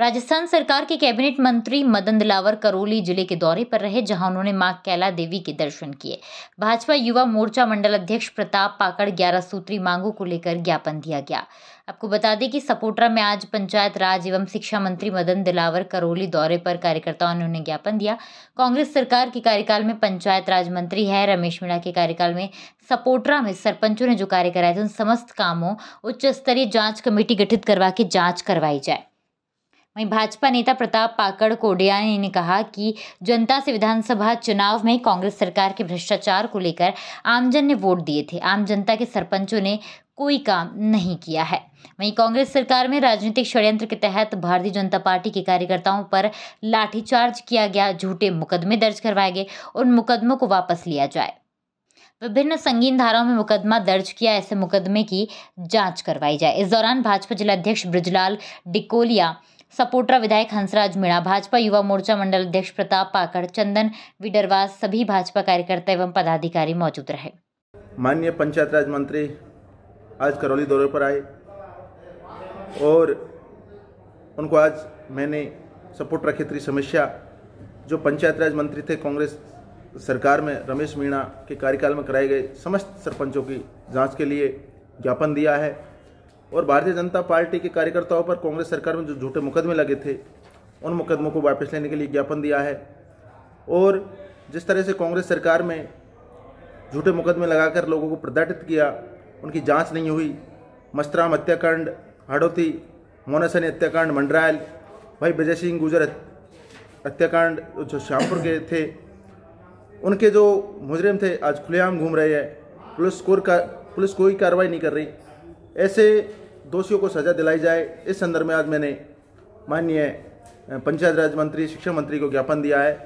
राजस्थान सरकार के कैबिनेट मंत्री मदन दिलावर करौली जिले के दौरे पर रहे जहां उन्होंने मां कैला देवी के दर्शन किए भाजपा युवा मोर्चा मंडल अध्यक्ष प्रताप पाकड़ ग्यारह सूत्री मांगों को लेकर ज्ञापन दिया गया आपको बता दें कि सपोटरा में आज पंचायत राज एवं शिक्षा मंत्री मदन दिलावर करौली दौरे पर कार्यकर्ताओं ने उन्हें ज्ञापन दिया कांग्रेस सरकार के कार्यकाल में पंचायत राज मंत्री है रमेश मीणा के कार्यकाल में सपोटरा में सरपंचों ने जो कार्य कराए थे उन समस्त कामों उच्च स्तरीय जाँच कमेटी गठित करवा के जाँच करवाई जाए वहीं भाजपा नेता प्रताप पाकड़ कोडिया ने कहा कि जनता से विधानसभा चुनाव में कांग्रेस सरकार के भ्रष्टाचार को लेकर आमजन ने वोट दिए थे आम जनता के सरपंचों ने कोई काम नहीं किया है वहीं कांग्रेस सरकार में राजनीतिक षड्यंत्र के तहत भारतीय जनता पार्टी के कार्यकर्ताओं पर लाठीचार्ज किया गया झूठे मुकदमे दर्ज करवाए गए उन मुकदमों को वापस लिया जाए विभिन्न संगीन धाराओं में मुकदमा दर्ज किया ऐसे मुकदमे की जांच करवाई जाए इस दौरान भाजपा जिलाध्यक्ष ब्रजलाल डिकोलिया सपोटरा विधायक हंसराज मीणा भाजपा युवा मोर्चा मंडल अध्यक्ष प्रताप पाकर चंदन विडरवास सभी भाजपा कार्यकर्ता एवं पदाधिकारी मौजूद रहे माननीय पंचायत राज मंत्री आज करौली दौरे पर आए और उनको आज मैंने सपोटरा क्षेत्रीय समस्या जो पंचायत राज मंत्री थे कांग्रेस सरकार में रमेश मीणा के कार्यकाल में कराए गए समस्त सरपंचों की जांच के लिए ज्ञापन दिया है और भारतीय जनता पार्टी के कार्यकर्ताओं पर कांग्रेस सरकार में जो झूठे मुकदमे लगे थे उन मुकदमों को वापस लेने के लिए ज्ञापन दिया है और जिस तरह से कांग्रेस सरकार में झूठे मुकदमे लगाकर लोगों को प्रदर्शित किया उनकी जांच नहीं हुई मस्तराम हत्याकांड हड़ौती मोनासनी हत्याकांड मंडरायल भाई विजय सिंह गुजर हत्याकांड जो श्यामपुर के थे उनके जो मुजरिम थे आज खुलेआम घूम रहे हैं पुलिस कोर का पुलिस कोई कार्रवाई नहीं कर रही ऐसे दोषियों को सजा दिलाई जाए इस संदर्भ में आज मैंने माननीय पंचायत राज मंत्री शिक्षा मंत्री को ज्ञापन दिया है